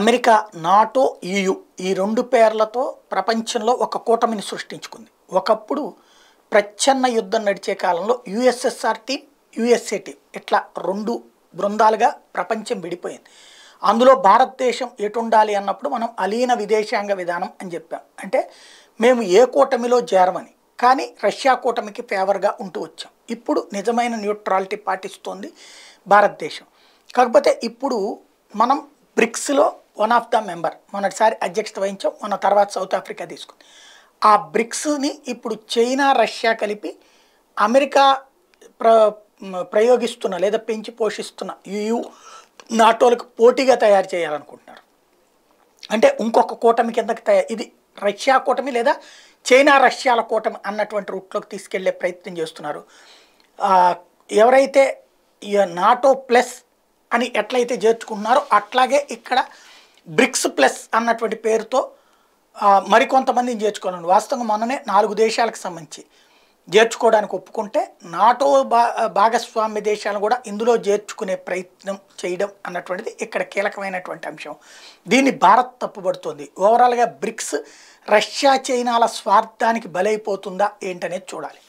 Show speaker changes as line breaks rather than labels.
America NATO EU ఈ రెండు పేర్లతో ప్రపంచంలో ఒక కూటమిని సృష్టించుకుంది ఒకప్పుడు ప్రచ్ఛన్న యుద్ధం నడిచే కాలంలో యుఎస్ఏ యుఎస్ఏటీ ఇట్లా రెండు బృందాలుగా ప్రపంచం విడిపోయింది అందులో భారతదేశం ఎటుండాలి అన్నప్పుడు మనం అలీన విదేశాంగ విధానం అని చెప్పాం అంటే మేము ఏ కూటమిలో చేరమని కానీ రష్యా కూటమికి ఫేవర్గా ఉంటూ వచ్చాం ఇప్పుడు నిజమైన న్యూట్రాలిటీ పాటిస్తోంది భారతదేశం కాకపోతే ఇప్పుడు మనం బ్రిక్స్లో వన్ ఆఫ్ ద మెంబర్ మొన్నటిసారి అధ్యక్షత వహించాం మొన్న తర్వాత సౌత్ ఆఫ్రికా తీసుకుంది ఆ బ్రిక్స్ని ఇప్పుడు చైనా రష్యా కలిపి అమెరికా ప్ర ప్రయోగిస్తున్న లేదా పెంచి పోషిస్తున్న యుయు నాటోలకు పోటీగా తయారు చేయాలనుకుంటున్నారు అంటే ఇంకొక కూటమి కిందకి తయారు ఇది రష్యా కూటమి లేదా చైనా రష్యాల కూటమి అన్నటువంటి రూట్లోకి తీసుకెళ్లే ప్రయత్నం చేస్తున్నారు ఎవరైతే నాటో ప్లస్ అని ఎట్లయితే చేర్చుకుంటున్నారో అట్లాగే ఇక్కడ బ్రిక్స్ ప్లస్ అన్నటువంటి పేరుతో మరికొంతమందిని చేర్చుకోవాలండి వాస్తవంగా మొన్ననే నాలుగు దేశాలకు సంబంధించి చేర్చుకోవడానికి ఒప్పుకుంటే నాటో భా భాగస్వామ్య దేశాలను కూడా ఇందులో చేర్చుకునే ప్రయత్నం చేయడం అన్నటువంటిది ఇక్కడ కీలకమైనటువంటి అంశం దీన్ని భారత్ తప్పుబడుతుంది ఓవరాల్గా బ్రిక్స్ రష్యా చైనాల స్వార్థానికి బలైపోతుందా ఏంటనేది చూడాలి